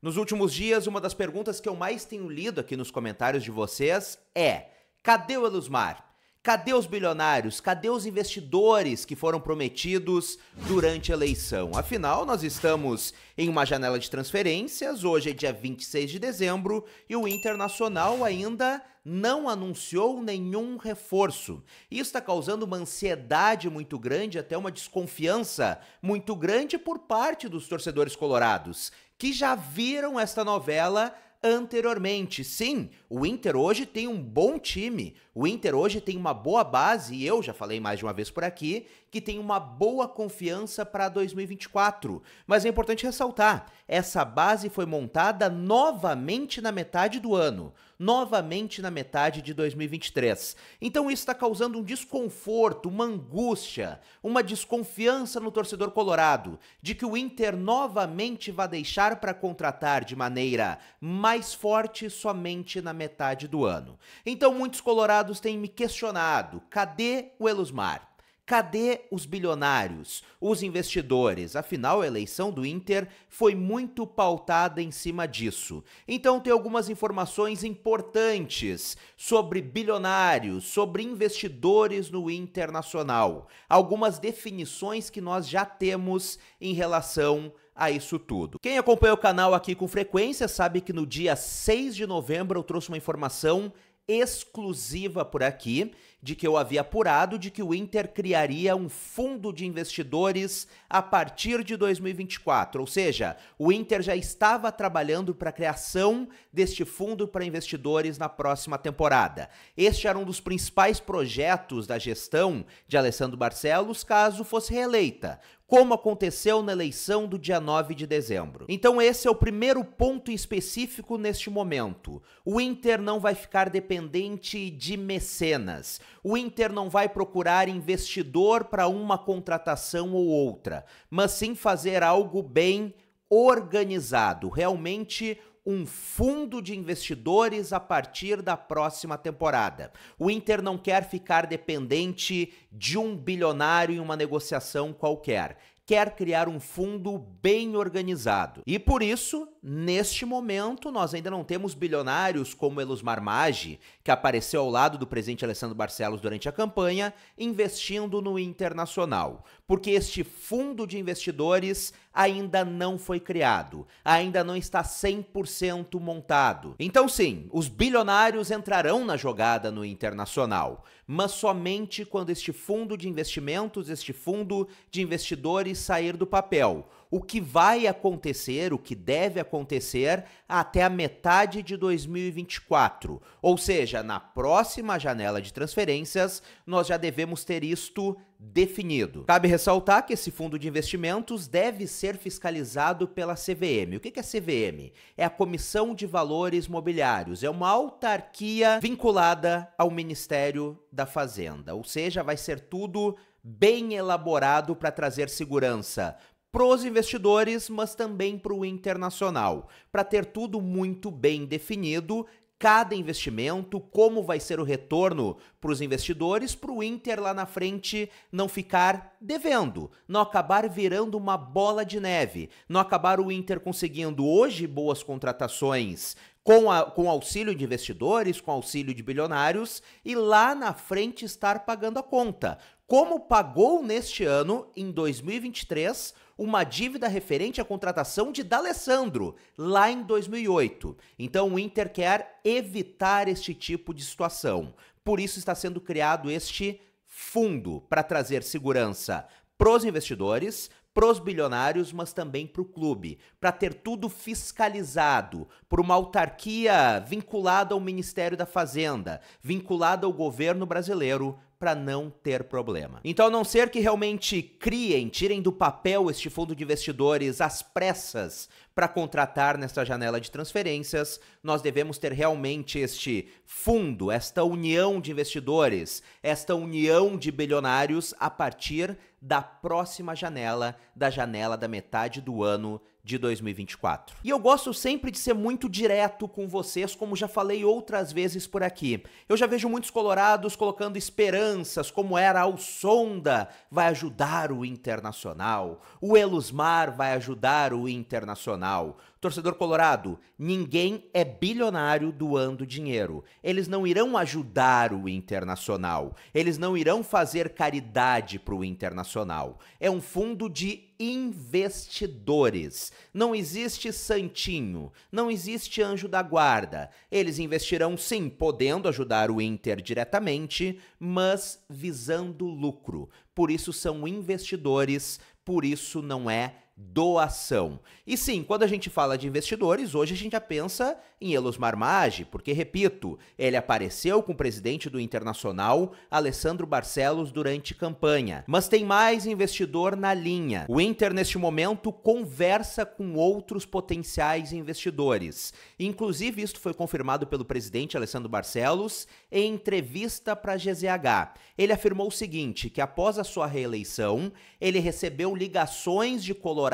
Nos últimos dias, uma das perguntas que eu mais tenho lido aqui nos comentários de vocês é: cadê o Elusmar? Cadê os bilionários? Cadê os investidores que foram prometidos durante a eleição? Afinal, nós estamos em uma janela de transferências, hoje é dia 26 de dezembro e o Internacional ainda não anunciou nenhum reforço. Isso está causando uma ansiedade muito grande, até uma desconfiança muito grande por parte dos torcedores colorados que já viram esta novela anteriormente. Sim, o Inter hoje tem um bom time. O Inter hoje tem uma boa base e eu já falei mais de uma vez por aqui que tem uma boa confiança para 2024. Mas é importante ressaltar, essa base foi montada novamente na metade do ano novamente na metade de 2023. Então isso está causando um desconforto, uma angústia, uma desconfiança no torcedor colorado de que o Inter novamente vai deixar para contratar de maneira mais forte somente na metade do ano. Então muitos colorados têm me questionado: cadê o Elusmar? Cadê os bilionários, os investidores? Afinal, a eleição do Inter foi muito pautada em cima disso. Então, tem algumas informações importantes sobre bilionários, sobre investidores no internacional, algumas definições que nós já temos em relação a isso tudo. Quem acompanha o canal aqui com frequência sabe que no dia 6 de novembro eu trouxe uma informação exclusiva por aqui de que eu havia apurado de que o Inter criaria um fundo de investidores a partir de 2024, ou seja, o Inter já estava trabalhando para a criação deste fundo para investidores na próxima temporada. Este era um dos principais projetos da gestão de Alessandro Barcelos caso fosse reeleita como aconteceu na eleição do dia 9 de dezembro. Então, esse é o primeiro ponto específico neste momento. O Inter não vai ficar dependente de mecenas. O Inter não vai procurar investidor para uma contratação ou outra, mas sim fazer algo bem organizado, realmente um fundo de investidores a partir da próxima temporada. O Inter não quer ficar dependente de um bilionário em uma negociação qualquer quer criar um fundo bem organizado. E por isso, neste momento, nós ainda não temos bilionários como Elusmar Maggi, que apareceu ao lado do presidente Alessandro Barcelos durante a campanha, investindo no internacional, porque este fundo de investidores ainda não foi criado, ainda não está 100% montado. Então sim, os bilionários entrarão na jogada no internacional, mas somente quando este fundo de investimentos, este fundo de investidores sair do papel. O que vai acontecer, o que deve acontecer até a metade de 2024. Ou seja, na próxima janela de transferências, nós já devemos ter isto definido. Cabe ressaltar que esse fundo de investimentos deve ser fiscalizado pela CVM. O que é a CVM? É a Comissão de Valores Mobiliários, é uma autarquia vinculada ao Ministério da Fazenda, ou seja, vai ser tudo bem elaborado para trazer segurança para os investidores, mas também para o internacional, para ter tudo muito bem definido cada investimento, como vai ser o retorno para os investidores, para o Inter lá na frente não ficar devendo, não acabar virando uma bola de neve, não acabar o Inter conseguindo hoje boas contratações com, a, com auxílio de investidores, com auxílio de bilionários e lá na frente estar pagando a conta, como pagou neste ano, em 2023 uma dívida referente à contratação de D'Alessandro, lá em 2008. Então o Inter quer evitar este tipo de situação. Por isso está sendo criado este fundo para trazer segurança para os investidores, pros bilionários, mas também pro clube, para ter tudo fiscalizado por uma autarquia vinculada ao Ministério da Fazenda, vinculada ao governo brasileiro, para não ter problema. Então, a não ser que realmente criem, tirem do papel este fundo de investidores às pressas para contratar nesta janela de transferências, nós devemos ter realmente este fundo, esta união de investidores, esta união de bilionários a partir da próxima janela da janela da metade do ano de 2024. E eu gosto sempre de ser muito direto com vocês, como já falei outras vezes por aqui. Eu já vejo muitos colorados colocando esperanças, como era o Sonda vai ajudar o Internacional, o Elusmar vai ajudar o Internacional. Torcedor colorado, ninguém é bilionário doando dinheiro. Eles não irão ajudar o internacional. Eles não irão fazer caridade para o internacional. É um fundo de investidores. Não existe santinho, não existe anjo da guarda. Eles investirão sim, podendo ajudar o Inter diretamente, mas visando lucro. Por isso são investidores, por isso não é doação. E sim, quando a gente fala de investidores, hoje a gente já pensa em Elosmar Maggi, porque, repito, ele apareceu com o presidente do Internacional, Alessandro Barcelos, durante campanha. Mas tem mais investidor na linha. O Inter, neste momento, conversa com outros potenciais investidores. Inclusive, isto foi confirmado pelo presidente Alessandro Barcelos em entrevista para a GZH. Ele afirmou o seguinte, que após a sua reeleição, ele recebeu ligações de colorados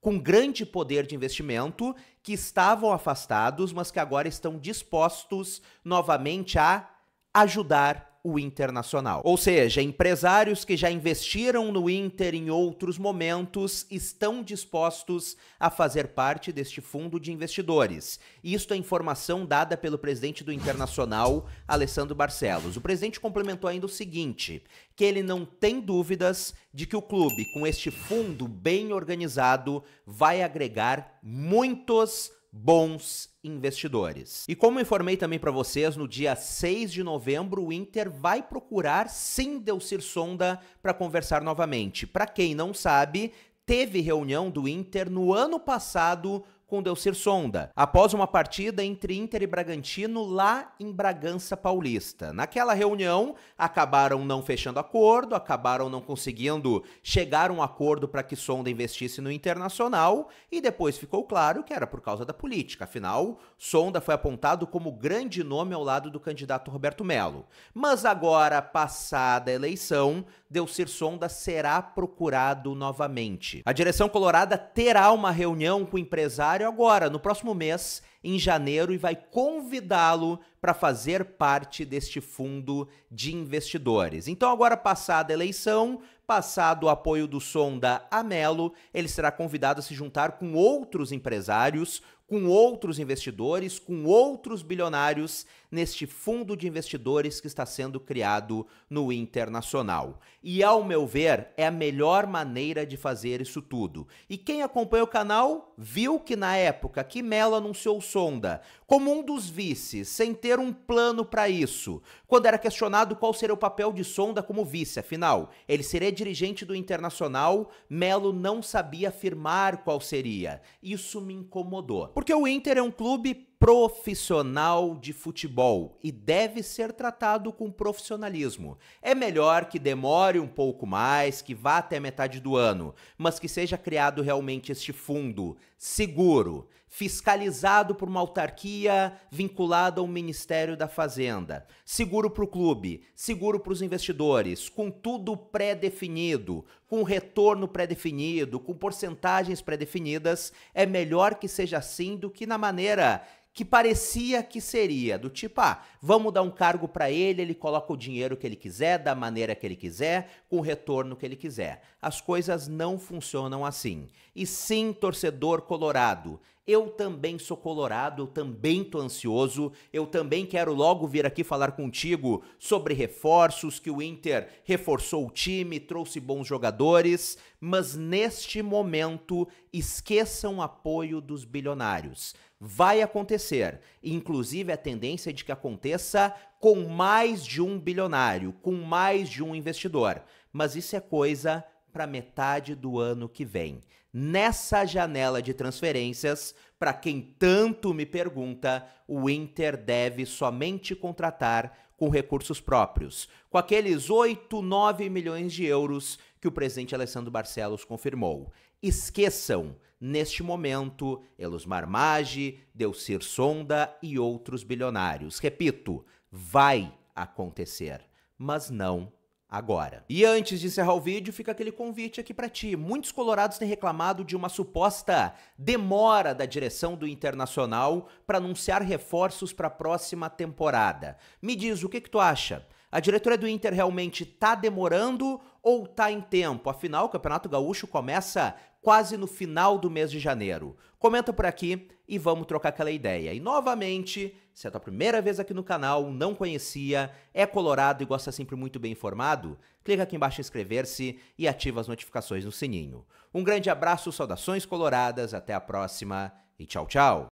com grande poder de investimento, que estavam afastados, mas que agora estão dispostos novamente a ajudar o Internacional. Ou seja, empresários que já investiram no Inter em outros momentos estão dispostos a fazer parte deste fundo de investidores. Isto é informação dada pelo presidente do Internacional, Alessandro Barcelos. O presidente complementou ainda o seguinte: que ele não tem dúvidas de que o clube, com este fundo bem organizado, vai agregar muitos bons investidores. E como informei também para vocês, no dia 6 de novembro o Inter vai procurar sim Delcir Sonda para conversar novamente. Para quem não sabe, teve reunião do Inter no ano passado com Delcir Sonda, após uma partida entre Inter e Bragantino lá em Bragança Paulista. Naquela reunião, acabaram não fechando acordo, acabaram não conseguindo chegar a um acordo para que Sonda investisse no Internacional e depois ficou claro que era por causa da política. Afinal, Sonda foi apontado como grande nome ao lado do candidato Roberto Melo. Mas agora, passada a eleição, Delcir Sonda será procurado novamente. A direção colorada terá uma reunião com o empresário agora, no próximo mês, em janeiro, e vai convidá-lo para fazer parte deste fundo de investidores. Então, agora passada a eleição, passado o apoio do Sonda Amelo, ele será convidado a se juntar com outros empresários, com outros investidores, com outros bilionários neste fundo de investidores que está sendo criado no internacional. E, ao meu ver, é a melhor maneira de fazer isso tudo. E quem acompanha o canal viu que, na época que Mello anunciou Sonda como um dos vices, sem ter um plano para isso, quando era questionado qual seria o papel de Sonda como vice, afinal, ele seria dirigente do Internacional, Melo não sabia afirmar qual seria. Isso me incomodou. Porque o Inter é um clube profissional de futebol e deve ser tratado com profissionalismo. É melhor que demore um pouco mais, que vá até metade do ano, mas que seja criado realmente este fundo seguro fiscalizado por uma autarquia vinculada ao Ministério da Fazenda. Seguro para o clube, seguro para os investidores, com tudo pré-definido, com retorno pré-definido, com porcentagens pré-definidas, é melhor que seja assim do que na maneira que parecia que seria, do tipo, ah, vamos dar um cargo para ele, ele coloca o dinheiro que ele quiser, da maneira que ele quiser, com o retorno que ele quiser. As coisas não funcionam assim. E sim, torcedor colorado, eu também sou colorado, eu também tô ansioso, eu também quero logo vir aqui falar contigo sobre reforços que o Inter reforçou o time, trouxe bons jogadores, mas neste momento esqueçam o apoio dos bilionários. Vai acontecer, inclusive a tendência é de que aconteça com mais de um bilionário, com mais de um investidor, mas isso é coisa para metade do ano que vem. Nessa janela de transferências, para quem tanto me pergunta, o Inter deve somente contratar com recursos próprios, com aqueles 8, 9 milhões de euros que o presidente Alessandro Barcelos confirmou. Esqueçam, neste momento, Elos Marmage, Delcir Sonda e outros bilionários. Repito, vai acontecer, mas não agora. E antes de encerrar o vídeo, fica aquele convite aqui para ti. Muitos colorados têm reclamado de uma suposta demora da direção do Internacional para anunciar reforços para a próxima temporada. Me diz, o que que tu acha? A diretoria do Inter realmente está demorando ou está em tempo? Afinal, o Campeonato Gaúcho começa quase no final do mês de janeiro. Comenta por aqui e vamos trocar aquela ideia. E novamente, se é a tua primeira vez aqui no canal, não conhecia, é colorado e gosta sempre muito bem informado, clica aqui embaixo em inscrever-se e ativa as notificações no sininho. Um grande abraço, saudações coloradas, até a próxima e tchau, tchau!